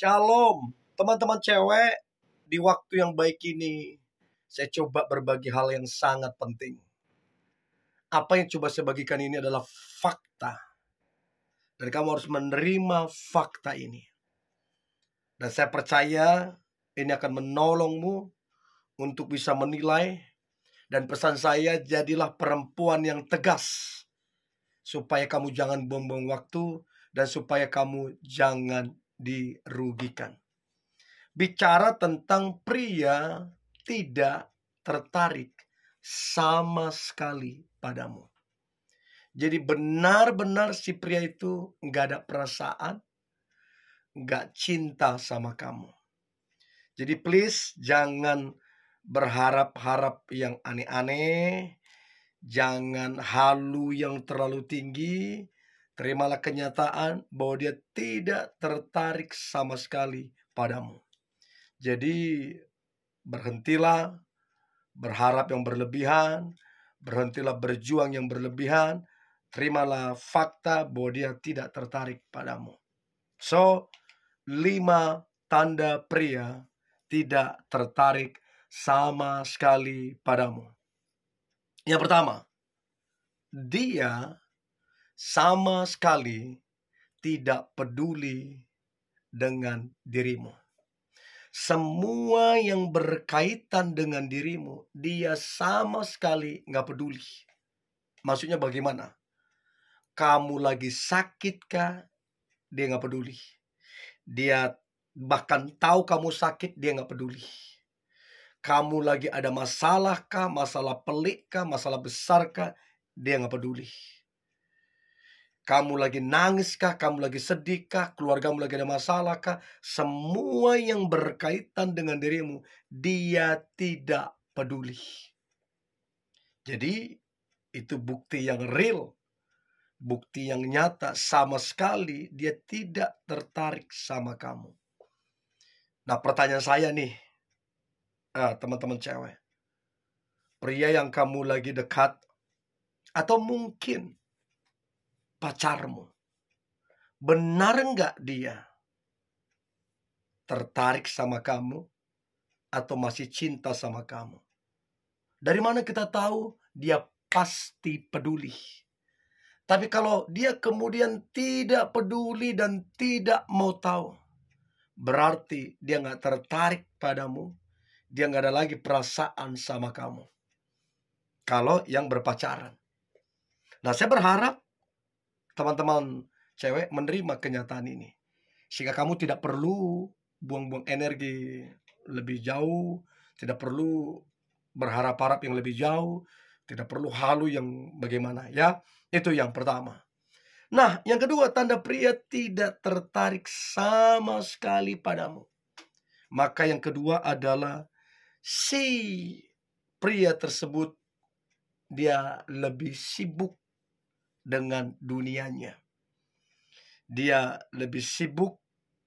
Shalom, teman-teman cewek di waktu yang baik ini saya coba berbagi hal yang sangat penting. Apa yang coba saya bagikan ini adalah fakta. Dan kamu harus menerima fakta ini. Dan saya percaya ini akan menolongmu untuk bisa menilai dan pesan saya jadilah perempuan yang tegas supaya kamu jangan buang-buang waktu dan supaya kamu jangan dirugikan. Bicara tentang pria tidak tertarik sama sekali padamu. Jadi benar-benar si pria itu nggak ada perasaan, nggak cinta sama kamu. Jadi please jangan berharap-harap yang aneh-aneh, jangan halu yang terlalu tinggi, Terimalah kenyataan bahwa dia tidak tertarik sama sekali padamu. Jadi berhentilah berharap yang berlebihan, berhentilah berjuang yang berlebihan, terimalah fakta bahwa dia tidak tertarik padamu. So, lima tanda pria tidak tertarik sama sekali padamu. Yang pertama, dia sama sekali tidak peduli dengan dirimu. Semua yang berkaitan dengan dirimu, dia sama sekali nggak peduli. Maksudnya bagaimana? Kamu lagi sakitkah? Dia nggak peduli. Dia bahkan tahu kamu sakit, dia nggak peduli kamu lagi ada masalah kah, masalah pelik kah, masalah besar kah, dia nggak peduli. Kamu lagi nangis kah? Kamu lagi sedih kah? Keluargamu lagi ada masalah kah? Semua yang berkaitan dengan dirimu, dia tidak peduli. Jadi, itu bukti yang real. Bukti yang nyata sama sekali dia tidak tertarik sama kamu. Nah pertanyaan saya nih, eh, teman-teman cewek. Pria yang kamu lagi dekat, atau mungkin pacarmu? Benar enggak dia tertarik sama kamu atau masih cinta sama kamu? Dari mana kita tahu dia pasti peduli? Tapi kalau dia kemudian tidak peduli dan tidak mau tahu, berarti dia nggak tertarik padamu, dia nggak ada lagi perasaan sama kamu. Kalau yang berpacaran. Nah saya berharap teman-teman cewek menerima kenyataan ini. Sehingga kamu tidak perlu buang-buang energi lebih jauh, tidak perlu berharap-harap yang lebih jauh, tidak perlu halu yang bagaimana ya. Itu yang pertama. Nah, yang kedua, tanda pria tidak tertarik sama sekali padamu. Maka yang kedua adalah si pria tersebut dia lebih sibuk dengan dunianya. Dia lebih sibuk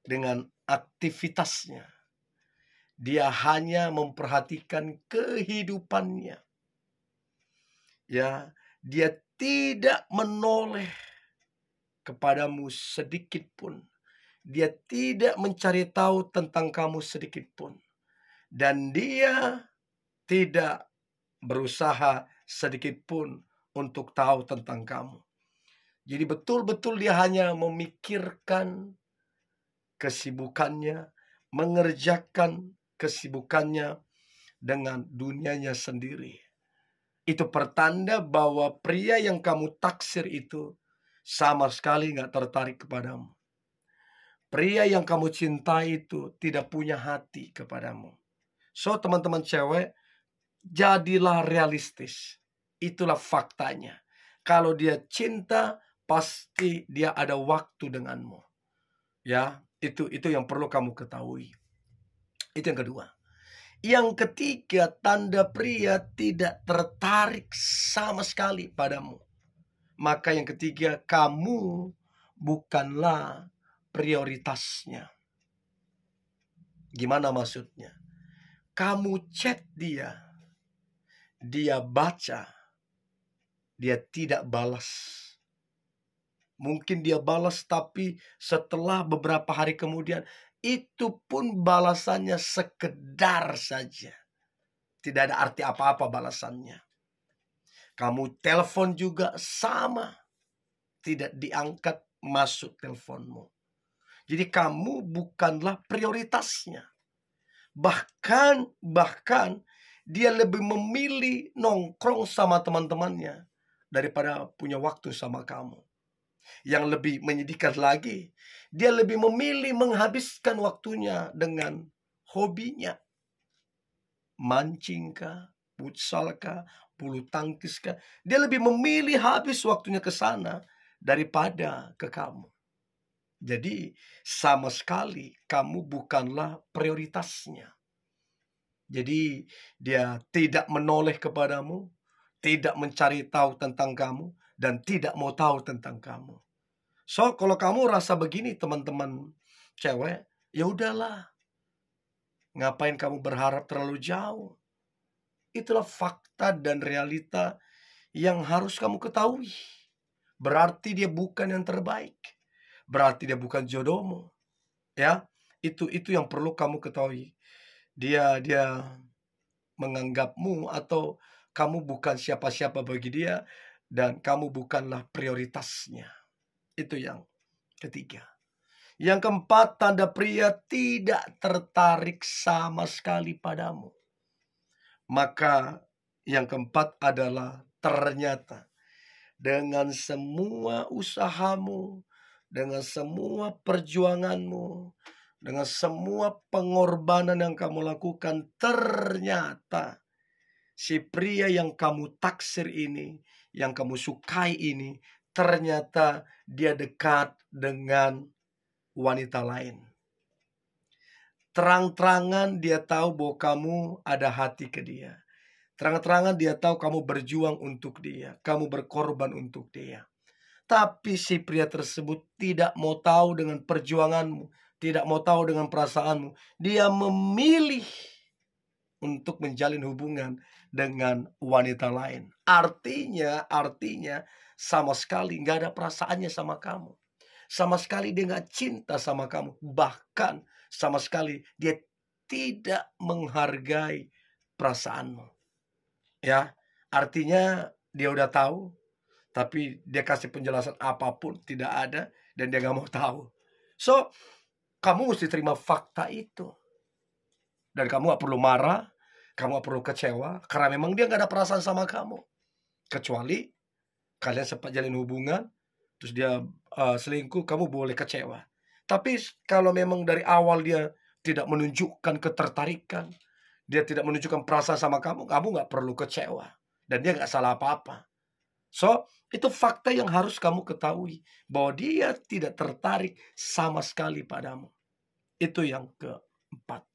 dengan aktivitasnya. Dia hanya memperhatikan kehidupannya. Ya, dia tidak menoleh kepadamu sedikit pun. Dia tidak mencari tahu tentang kamu sedikit pun. Dan dia tidak berusaha sedikit pun untuk tahu tentang kamu. Jadi betul-betul dia hanya memikirkan kesibukannya, mengerjakan kesibukannya dengan dunianya sendiri. Itu pertanda bahwa pria yang kamu taksir itu sama sekali nggak tertarik kepadamu. Pria yang kamu cintai itu tidak punya hati kepadamu. So teman-teman cewek, jadilah realistis Itulah faktanya. Kalau dia cinta, pasti dia ada waktu denganmu. Ya, itu itu yang perlu kamu ketahui. Itu yang kedua. Yang ketiga, tanda pria tidak tertarik sama sekali padamu. Maka yang ketiga, kamu bukanlah prioritasnya. Gimana maksudnya? Kamu chat dia, dia baca, dia tidak balas. Mungkin dia balas tapi setelah beberapa hari kemudian itu pun balasannya sekedar saja. Tidak ada arti apa-apa balasannya. Kamu telepon juga sama. Tidak diangkat masuk teleponmu. Jadi kamu bukanlah prioritasnya. Bahkan bahkan dia lebih memilih nongkrong sama teman-temannya daripada punya waktu sama kamu. Yang lebih menyedihkan lagi, dia lebih memilih menghabiskan waktunya dengan hobinya. Mancing kah, futsal kah, bulu tangkis kah. Dia lebih memilih habis waktunya ke sana daripada ke kamu. Jadi sama sekali kamu bukanlah prioritasnya. Jadi dia tidak menoleh kepadamu, tidak mencari tahu tentang kamu, dan tidak mau tahu tentang kamu. So, kalau kamu rasa begini teman-teman cewek, ya udahlah. Ngapain kamu berharap terlalu jauh? Itulah fakta dan realita yang harus kamu ketahui. Berarti dia bukan yang terbaik. Berarti dia bukan jodohmu. Ya, itu itu yang perlu kamu ketahui. Dia dia menganggapmu atau kamu bukan siapa-siapa bagi dia dan kamu bukanlah prioritasnya. Itu yang ketiga. Yang keempat, tanda pria tidak tertarik sama sekali padamu. Maka yang keempat adalah ternyata dengan semua usahamu, dengan semua perjuanganmu, dengan semua pengorbanan yang kamu lakukan, ternyata si pria yang kamu taksir ini, yang kamu sukai ini, ternyata dia dekat dengan wanita lain. Terang-terangan dia tahu bahwa kamu ada hati ke dia. Terang-terangan dia tahu kamu berjuang untuk dia, kamu berkorban untuk dia. Tapi si pria tersebut tidak mau tahu dengan perjuanganmu, tidak mau tahu dengan perasaanmu. Dia memilih untuk menjalin hubungan dengan wanita lain. Artinya, artinya sama sekali nggak ada perasaannya sama kamu. Sama sekali dia nggak cinta sama kamu. Bahkan sama sekali dia tidak menghargai perasaanmu. Ya, artinya dia udah tahu, tapi dia kasih penjelasan apapun tidak ada dan dia nggak mau tahu. So, kamu mesti terima fakta itu. Dan kamu gak perlu marah, kamu perlu kecewa karena memang dia nggak ada perasaan sama kamu. Kecuali kalian sempat jalin hubungan, terus dia uh, selingkuh, kamu boleh kecewa. Tapi kalau memang dari awal dia tidak menunjukkan ketertarikan, dia tidak menunjukkan perasaan sama kamu, kamu nggak perlu kecewa. Dan dia nggak salah apa-apa. So, itu fakta yang harus kamu ketahui. Bahwa dia tidak tertarik sama sekali padamu. Itu yang keempat.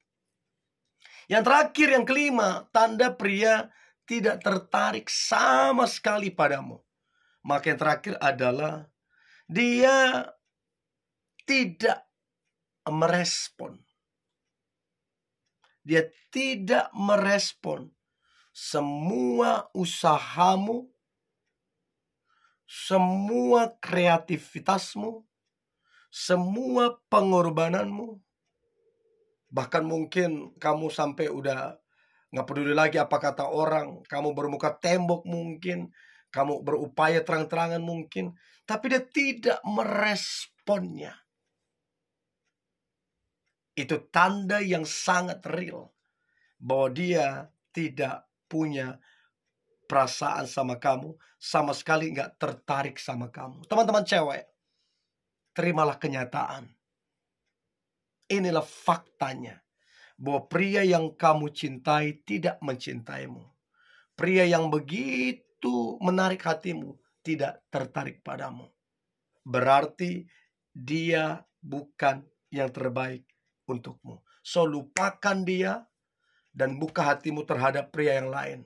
Yang terakhir, yang kelima, tanda pria tidak tertarik sama sekali padamu. Maka yang terakhir adalah dia tidak merespon. Dia tidak merespon semua usahamu, semua kreativitasmu, semua pengorbananmu, bahkan mungkin kamu sampai udah gak peduli lagi apa kata orang kamu bermuka tembok mungkin kamu berupaya terang-terangan mungkin tapi dia tidak meresponnya itu tanda yang sangat real bahwa dia tidak punya perasaan sama kamu sama sekali gak tertarik sama kamu teman-teman cewek terimalah kenyataan Inilah faktanya. Bahwa pria yang kamu cintai tidak mencintaimu. Pria yang begitu menarik hatimu tidak tertarik padamu. Berarti dia bukan yang terbaik untukmu. So lupakan dia dan buka hatimu terhadap pria yang lain.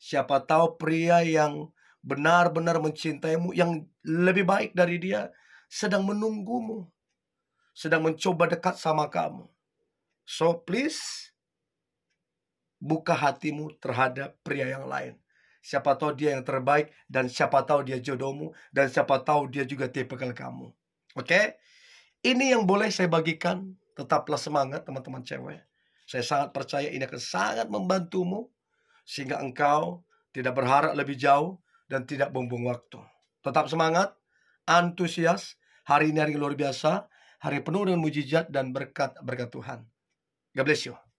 Siapa tahu pria yang benar-benar mencintaimu yang lebih baik dari dia sedang menunggumu sedang mencoba dekat sama kamu. So please, buka hatimu terhadap pria yang lain. Siapa tahu dia yang terbaik dan siapa tahu dia jodohmu dan siapa tahu dia juga tipikal kamu. Oke? Okay? Ini yang boleh saya bagikan. Tetaplah semangat teman-teman cewek. Saya sangat percaya ini akan sangat membantumu sehingga engkau tidak berharap lebih jauh dan tidak bumbung waktu. Tetap semangat, antusias, hari ini hari luar biasa. Hari penuh dengan mujizat dan berkat berkat Tuhan. God bless you.